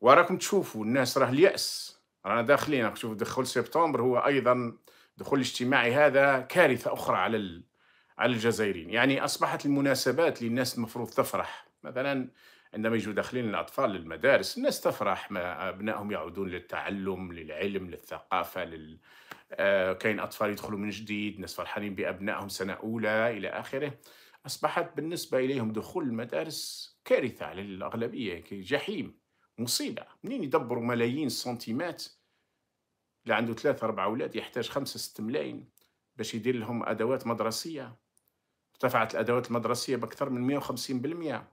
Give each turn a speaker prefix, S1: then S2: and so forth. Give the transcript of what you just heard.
S1: وراكم تشوفوا الناس راه الياس رانا داخلين راك دخول سبتمبر هو ايضا دخول الاجتماعي هذا كارثه اخرى على على الجزائريين يعني اصبحت المناسبات اللي الناس المفروض تفرح مثلا عندما يجوا داخلين الاطفال للمدارس الناس تفرح ما ابنائهم يعودون للتعلم للعلم للثقافه لل آه، كاين اطفال يدخلوا من جديد ناس فرحانين بابنائهم سنه اولى الى اخره اصبحت بالنسبه اليهم دخول المدارس كارثه على الاغلبيه جحيم مصيبه منين يدبروا ملايين السنتيمات اللي عنده ثلاثة أربعة أولاد يحتاج خمسة ست ملايين باش يدير لهم أدوات مدرسية ارتفعت الأدوات المدرسية بأكثر من وخمسين بالمية